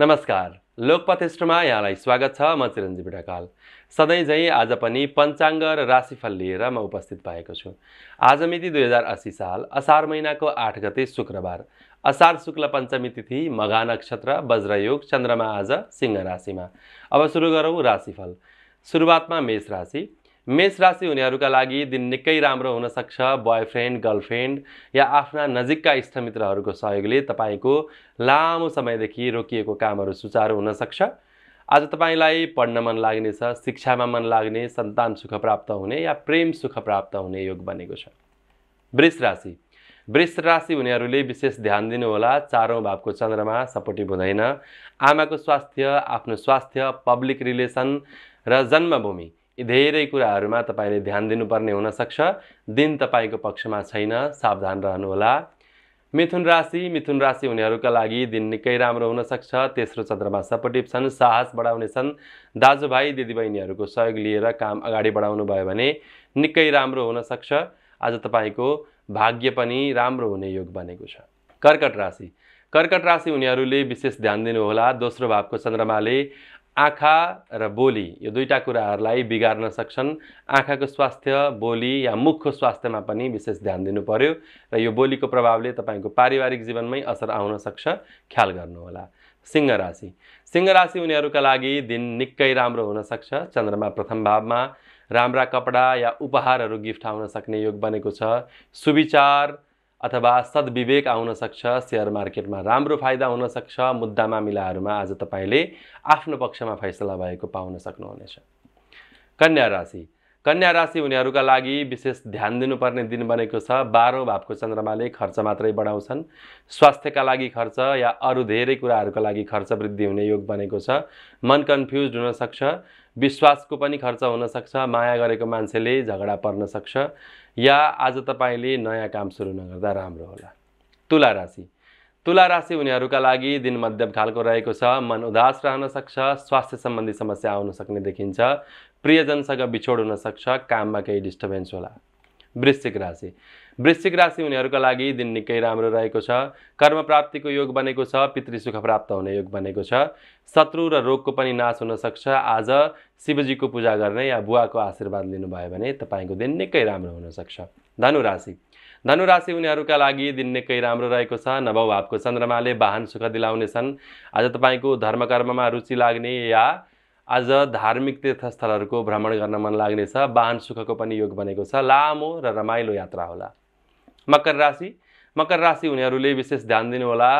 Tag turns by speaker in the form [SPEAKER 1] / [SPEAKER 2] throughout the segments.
[SPEAKER 1] नमस्कार लोकपथ इष्टमा यहाँलाई स्वागत छ म चिरञ्जीवी ढकाल सधैँ झैँ आज पनि पञ्चाङ्ग र राशिफल लिएर म उपस्थित भएको छु आज मिति दुई हजार असी साल असार महिनाको आठ गते शुक्रबार असार शुक्ल पञ्चमी तिथि मघा नक्षत्र वज्रयोग चन्द्रमा आज सिंह राशिमा अब सुरु गरौँ राशिफल सुरुवातमा मेष राशि मेष राशि हुनेहरूका लागि दिन निकै राम्रो हुनसक्छ बोयफ्रेन्ड गर्लफ्रेन्ड या आफ्ना नजिकका इष्टमित्रहरूको सहयोगले तपाईँको लामो समयदेखि रोकिएको कामहरू सुचारू हुनसक्छ आज तपाईँलाई पढ्न मन लाग्नेछ शिक्षामा मन लाग्ने सन्तान सुख प्राप्त हुने या प्रेम सुख प्राप्त हुने योग बनेको छ वृष राशि वृष राशि हुनेहरूले विशेष ध्यान दिनुहोला चारौँ भावको चन्द्रमा सपोर्टिभ हुँदैन आमाको स्वास्थ्य आफ्नो स्वास्थ्य पब्लिक रिलेसन र जन्मभूमि धेरै कुराहरूमा तपाईँले ध्यान दिनुपर्ने हुनसक्छ दिन तपाईँको पक्षमा छैन सावधान रहनुहोला मिथुन राशि मिथुन राशि हुनेहरूका लागि दिन निकै राम्रो हुनसक्छ तेस्रो चन्द्रमा सपोर्टिभ छन् साहस बढाउने छन् दाजुभाइ दिदीबहिनीहरूको सहयोग लिएर काम अगाडि बढाउनु भयो भने निकै राम्रो हुनसक्छ आज तपाईँको भाग्य पनि राम्रो हुने योग बनेको छ कर्कट राशि कर्कट राशि हुनेहरूले विशेष ध्यान दिनुहोला दोस्रो भावको चन्द्रमाले आँखा र बोली यो दुईवटा कुराहरूलाई बिगार्न सक्छन् आँखाको स्वास्थ्य बोली या मुखको स्वास्थ्यमा पनि विशेष ध्यान दिनु पर्यो र यो बोलीको प्रभावले तपाईँको पारिवारिक जीवनमै असर आउन सक्छ ख्याल गर्नुहोला सिंह राशि सिंह राशि उनीहरूका लागि दिन निकै राम्रो हुनसक्छ चन्द्रमा प्रथम भावमा राम्रा कपडा या उपहारहरू गिफ्ट आउन सक्ने योग बनेको छ सुविचार अथवा सद्विवेक आउन सक्छ सेयर मार्केटमा राम्रो फाइदा हुनसक्छ मुद्दा मामिलाहरूमा आज तपाईँले आफ्नो पक्षमा फैसला भएको पाउन सक्नुहुनेछ कन्या राशि कन्या राशि हुनेहरूका लागि विशेष ध्यान दिनुपर्ने दिन बनेको छ बाह्रौँ भावको चन्द्रमाले खर्च मात्रै बढाउँछन् स्वास्थ्यका लागि खर्च या अरू धेरै कुराहरूका लागि खर्च वृद्धि हुने योग बनेको छ मन कन्फ्युज हुनसक्छ विश्वासको पनि खर्च हुनसक्छ माया गरेको मान्छेले झगडा पर्न सक्छ या आज तपाईँले नयाँ काम सुरु नगर्दा राम्रो होला तुला राशि तुला राशि हुनेहरूका लागि दिन मध्यम खालको रहेको छ मन उदास रहन सक्छ स्वास्थ्य सम्बन्धी समस्या आउन सक्ने देखिन्छ प्रियजनसँग बिछोड हुन सक्छ काममा केही डिस्टर्बेन्स होला वृश्चिक राशि वृश्चिक राशि हुनेहरूका लागि दिन निकै राम्रो रहेको छ कर्म प्राप्तिको योग बनेको छ पितृ सुख प्राप्त हुने योग बनेको छ शत्रु र रोगको पनि नाश हुन सक्छ आज शिवजीको पूजा गर्ने या बुवाको आशीर्वाद लिनुभयो भने तपाईँको दिन निकै राम्रो हुनसक्छ धनु राशि धनुराशि उनीहरूका लागि दिन निकै राम्रो रहेको छ नवौ भावको चन्द्रमाले वाहन सुख दिलाउनेछन् आज तपाईँको धर्मकर्ममा रुचि लाग्ने या आज धार्मिक तीर्थस्थलहरूको भ्रमण गर्न मन लाग्नेछ वाहन सुखको पनि योग बनेको छ लामो र रमाइलो यात्रा होला मकर राशि मकर राशि उनीहरूले विशेष ध्यान दिनुहोला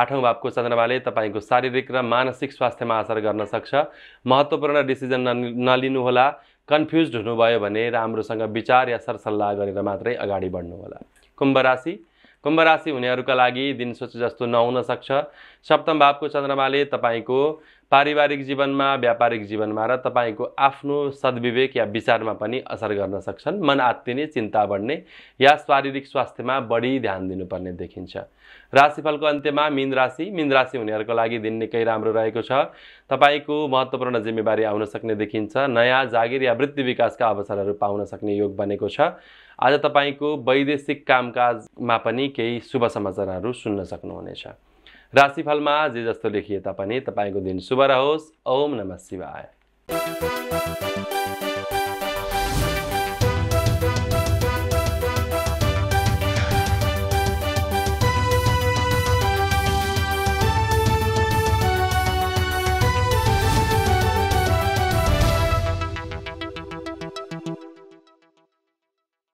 [SPEAKER 1] आठौँ भावको चन्द्रमाले तपाईँको शारीरिक र मानसिक स्वास्थ्यमा असर गर्न सक्छ महत्त्वपूर्ण डिसिजन नलिनुहोला कन्फ्युज हुनुभयो भने राम्रोसँग विचार या सरसल्लाह गरेर मात्रै अगाडि बढ्नु होला कुम्भ राशि कुम्भ राशि हुनेहरूका लागि दिन सोचे जस्तो नहुन सक्छ सप्तम भावको चन्द्रमाले तपाईँको पारिवारिक जीवनमा व्यापारिक जीवनमा र तपाईँको आफ्नो सद्विवेक या विचारमा पनि असर गर्न सक्छन् मन आत्तिने चिन्ता बढ्ने या शारीरिक स्वास्थ्यमा बढी ध्यान दिनुपर्ने देखिन्छ राशिफलको अन्त्यमा मीन राशि मिन राशि हुनेहरूको लागि दिन निकै राम्रो रहेको छ तपाईँको महत्त्वपूर्ण जिम्मेवारी आउन सक्ने देखिन्छ नयाँ जागिर या वृत्ति विकासका अवसरहरू पाउन सक्ने योग बनेको छ आज तपाईँको वैदेशिक कामकाजमा पनि केही शुभ समाचारहरू सुन्न सक्नुहुनेछ राशिफलमा जे जस्तो लेखिए तापनि तपाईँको दिन शुभ रहोस् ओम नमः शिवाय